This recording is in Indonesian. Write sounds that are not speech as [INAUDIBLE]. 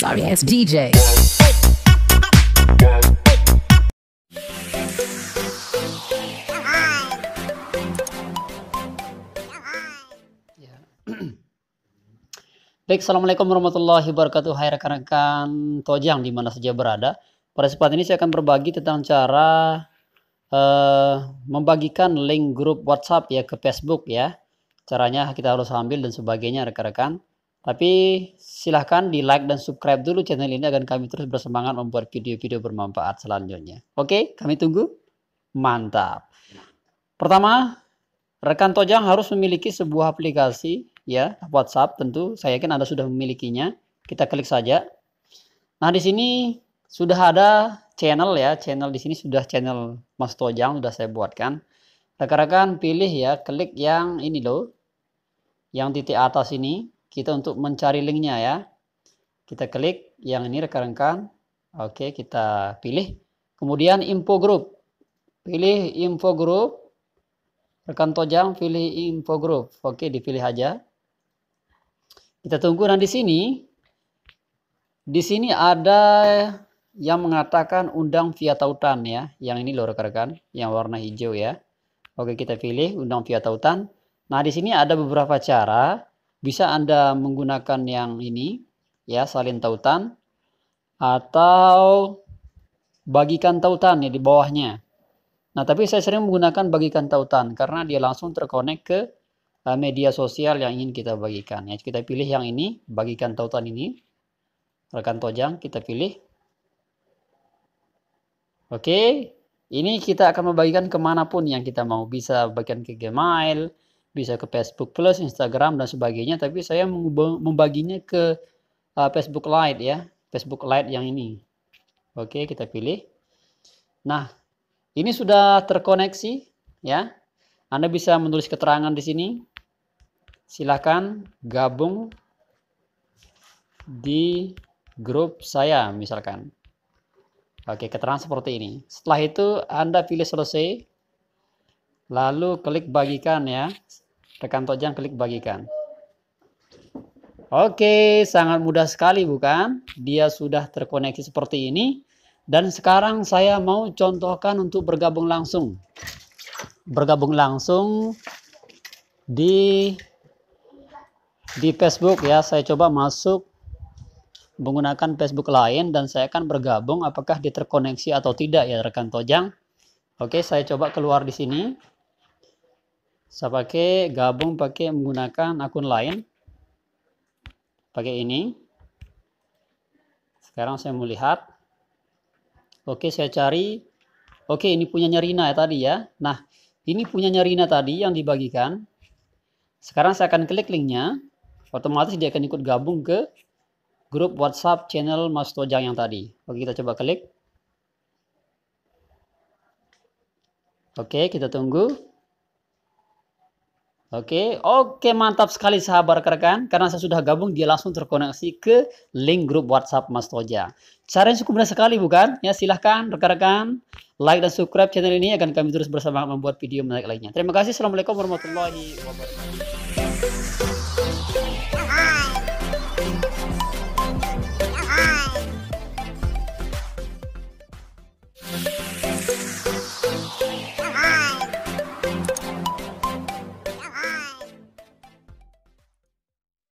Sorry, it's DJ. [CLEARS THROAT] Baik, Assalamualaikum warahmatullahi wabarakatuh. Hai rekan-rekan Tojang di mana saja berada. Pada kesempatan ini saya akan berbagi tentang cara uh, membagikan link grup WhatsApp ya ke Facebook ya. Caranya kita harus ambil dan sebagainya rekan-rekan. Tapi silahkan di like dan subscribe dulu channel ini agar kami terus bersemangat membuat video-video bermanfaat selanjutnya. Oke, kami tunggu. Mantap. Pertama, rekan Tojang harus memiliki sebuah aplikasi ya WhatsApp tentu. Saya yakin Anda sudah memilikinya. Kita klik saja. Nah, di sini sudah ada channel ya. Channel di sini sudah channel Mas Tojang sudah saya buatkan. Rekan-rekan pilih ya, klik yang ini loh. Yang titik atas ini kita untuk mencari linknya ya. Kita klik yang ini rekan-rekan. Oke, kita pilih. Kemudian info grup, Pilih info grup, Rekan Tojang pilih info grup, Oke, dipilih aja. Kita tunggu. nanti di sini di sini ada yang mengatakan undang via tautan ya. Yang ini loh rekan-rekan, yang warna hijau ya. Oke, kita pilih undang via tautan. Nah, di sini ada beberapa cara bisa Anda menggunakan yang ini, ya, salin tautan, atau bagikan tautan ya di bawahnya. Nah, tapi saya sering menggunakan bagikan tautan karena dia langsung terkonek ke eh, media sosial yang ingin kita bagikan. Ya, kita pilih yang ini, bagikan tautan ini. Rekan Tojang, kita pilih. Oke, ini kita akan membagikan kemanapun yang kita mau. Bisa bagikan ke Gmail, bisa ke Facebook Plus, Instagram dan sebagainya, tapi saya membaginya ke uh, Facebook Lite ya, Facebook Lite yang ini. Oke, kita pilih. Nah, ini sudah terkoneksi ya. Anda bisa menulis keterangan di sini. Silakan gabung di grup saya misalkan. Oke, keterangan seperti ini. Setelah itu Anda pilih selesai. Lalu klik bagikan ya. Rekan Tojang klik bagikan. Oke, sangat mudah sekali bukan? Dia sudah terkoneksi seperti ini. Dan sekarang saya mau contohkan untuk bergabung langsung. Bergabung langsung di di Facebook ya. Saya coba masuk menggunakan Facebook lain dan saya akan bergabung apakah dia terkoneksi atau tidak ya rekan Tojang. Oke, saya coba keluar di sini saya pakai gabung pakai menggunakan akun lain pakai ini sekarang saya mau lihat oke saya cari oke ini punya nyerina ya tadi ya nah ini punya nyerina tadi yang dibagikan sekarang saya akan klik linknya otomatis dia akan ikut gabung ke grup WhatsApp channel Mas Tojang yang tadi oke kita coba klik oke kita tunggu Oke, okay. oke okay, mantap sekali sahabat rekan rekan karena saya sudah gabung dia langsung terkoneksi ke link grup WhatsApp Mas Toja. Caranya cukup mudah sekali bukan? Ya silahkan rekan-rekan like dan subscribe channel ini akan kami terus bersama membuat video menarik lainnya. Terima kasih. Assalamualaikum warahmatullahi wabarakatuh.